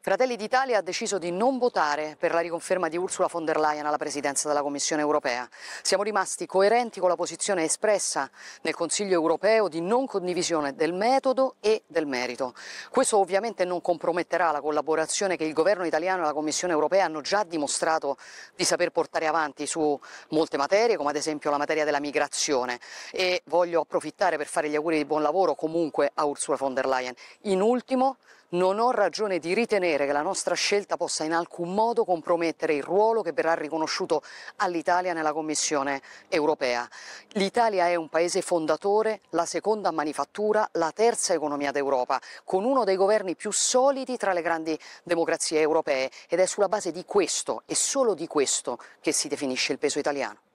Fratelli d'Italia ha deciso di non votare per la riconferma di Ursula von der Leyen alla presidenza della Commissione europea. Siamo rimasti coerenti con la posizione espressa nel Consiglio europeo di non condivisione del metodo e del merito. Questo ovviamente non comprometterà la collaborazione che il governo italiano e la Commissione europea hanno già dimostrato di saper portare avanti su molte materie, come ad esempio la materia della migrazione. E voglio approfittare per fare gli auguri di buon lavoro comunque a Ursula von der Leyen. In ultimo, non ho ragione di ritenere ritenere che la nostra scelta possa in alcun modo compromettere il ruolo che verrà riconosciuto all'Italia nella Commissione europea. L'Italia è un paese fondatore, la seconda manifattura, la terza economia d'Europa, con uno dei governi più solidi tra le grandi democrazie europee ed è sulla base di questo e solo di questo che si definisce il peso italiano.